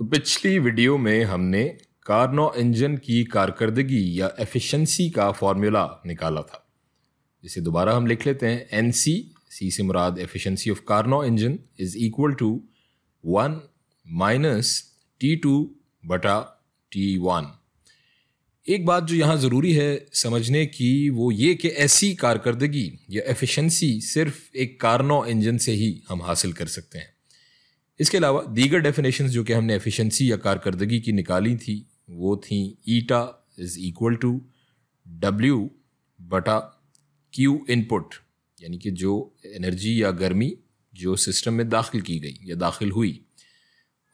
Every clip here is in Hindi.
तो पिछली वीडियो में हमने कार्नो इंजन की कारकर्दगी या एफिशिएंसी का फॉर्मूला निकाला था जिसे दोबारा हम लिख लेते हैं एन सी सी से मुराद efficiency of Carnot engine is equal to one minus T two बटा टी वन एक बात जो यहाँ ज़रूरी है समझने की वो ये कि ऐसी कारकर्दगी या एफिशिएंसी सिर्फ एक कार्नो इंजन से ही हम हासिल कर सकते हैं इसके अलावा दीगर डेफिनेशन जो कि हमने एफिशिएंसी या कारकर्दगी की निकाली थी वो थी eta is equal to W बटा क्यू इनपुट यानी कि जो एनर्जी या गर्मी जो सिस्टम में दाखिल की गई या दाखिल हुई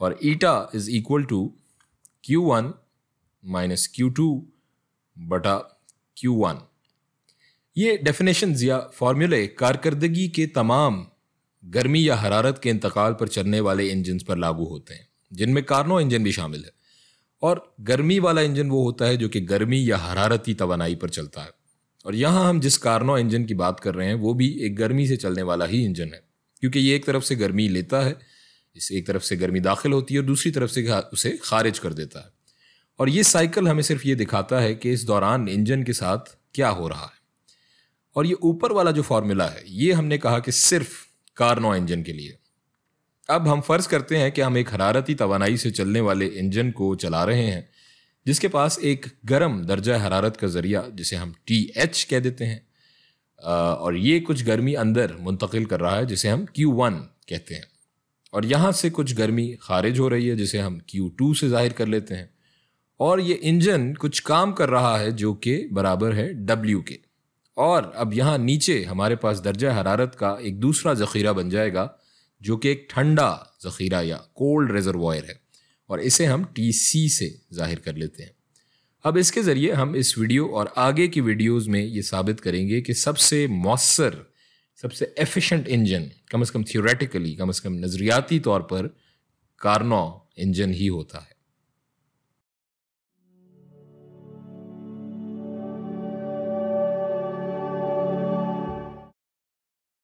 और eta is equal to Q one minus Q two बटा क्यू वन ये डेफिनेशन या फार्मूले कारकर्दगी के तमाम गर्मी या हरारत के इंतकाल पर चलने वाले इंजन पर लागू होते हैं जिनमें कार्नो इंजन भी शामिल है और गर्मी वाला इंजन वो होता है जो कि गर्मी या हरारती तोानाई पर चलता है और यहाँ हम जिस कार्नो इंजन की बात कर रहे हैं वो भी एक गर्मी से चलने वाला ही इंजन है क्योंकि ये एक तरफ से गर्मी लेता है इस एक तरफ से गर्मी दाखिल होती है और दूसरी तरफ से उसे खारिज कर देता है और ये साइकिल हमें सिर्फ ये दिखाता है कि इस दौरान इंजन के साथ क्या हो रहा है और ये ऊपर वाला जो फार्मूला है ये हमने कहा कि सिर्फ कार्नो इंजन के लिए अब हम फर्ज करते हैं कि हम एक हरारती तोानाई से चलने वाले इंजन को चला रहे हैं जिसके पास एक गर्म दर्जा हरारत का ज़रिया जिसे हम टी एच कह देते हैं और ये कुछ गर्मी अंदर मुंतकिल कर रहा है जिसे हम क्यू वन कहते हैं और यहाँ से कुछ गर्मी खारिज हो रही है जिसे हम क्यू टू से जाहिर कर लेते हैं और ये इंजन कुछ काम कर रहा है जो कि बराबर है डब्ल्यू के और अब यहाँ नीचे हमारे पास दर्जा हरारत का एक दूसरा ज़ख़ीरा बन जाएगा जो कि एक ठंडा ज़ख़ीरा या कोल्ड रेजरवायर है और इसे हम टी सी से ज़ाहिर कर लेते हैं अब इसके ज़रिए हम इस वीडियो और आगे की वीडियोज़ में ये साबित करेंगे कि सबसे मौसर सबसे एफिशिएंट इंजन कम अज़ कम थियोरेटिकली कम अज़ कम नज़रियाती तौर पर कारनो इंजन ही होता है